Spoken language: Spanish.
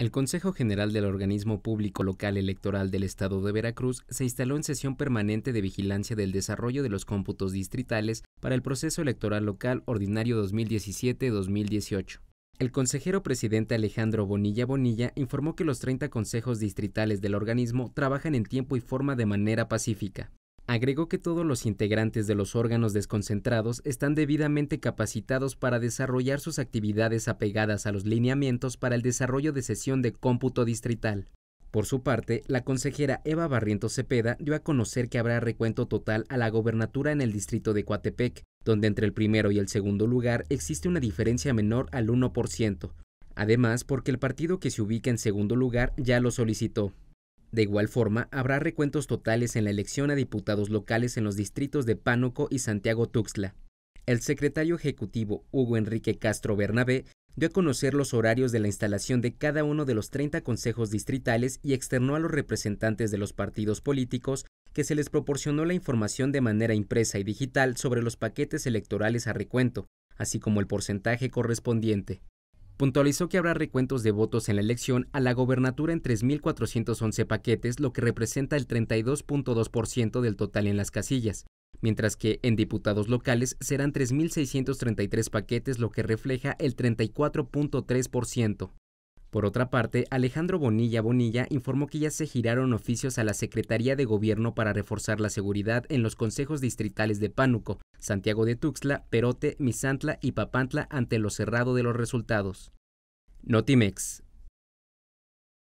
El Consejo General del Organismo Público Local Electoral del Estado de Veracruz se instaló en sesión permanente de vigilancia del desarrollo de los cómputos distritales para el proceso electoral local ordinario 2017-2018. El consejero presidente Alejandro Bonilla Bonilla informó que los 30 consejos distritales del organismo trabajan en tiempo y forma de manera pacífica. Agregó que todos los integrantes de los órganos desconcentrados están debidamente capacitados para desarrollar sus actividades apegadas a los lineamientos para el desarrollo de sesión de cómputo distrital. Por su parte, la consejera Eva Barriento Cepeda dio a conocer que habrá recuento total a la gobernatura en el distrito de Coatepec, donde entre el primero y el segundo lugar existe una diferencia menor al 1%, además porque el partido que se ubica en segundo lugar ya lo solicitó. De igual forma, habrá recuentos totales en la elección a diputados locales en los distritos de Pánuco y Santiago Tuxtla. El secretario ejecutivo Hugo Enrique Castro Bernabé dio a conocer los horarios de la instalación de cada uno de los 30 consejos distritales y externó a los representantes de los partidos políticos que se les proporcionó la información de manera impresa y digital sobre los paquetes electorales a recuento, así como el porcentaje correspondiente. Puntualizó que habrá recuentos de votos en la elección a la gobernatura en 3.411 paquetes, lo que representa el 32.2% del total en las casillas, mientras que en diputados locales serán 3.633 paquetes, lo que refleja el 34.3%. Por otra parte, Alejandro Bonilla Bonilla informó que ya se giraron oficios a la Secretaría de Gobierno para reforzar la seguridad en los consejos distritales de Pánuco, Santiago de Tuxtla, Perote, Misantla y Papantla ante lo cerrado de los resultados. Notimex,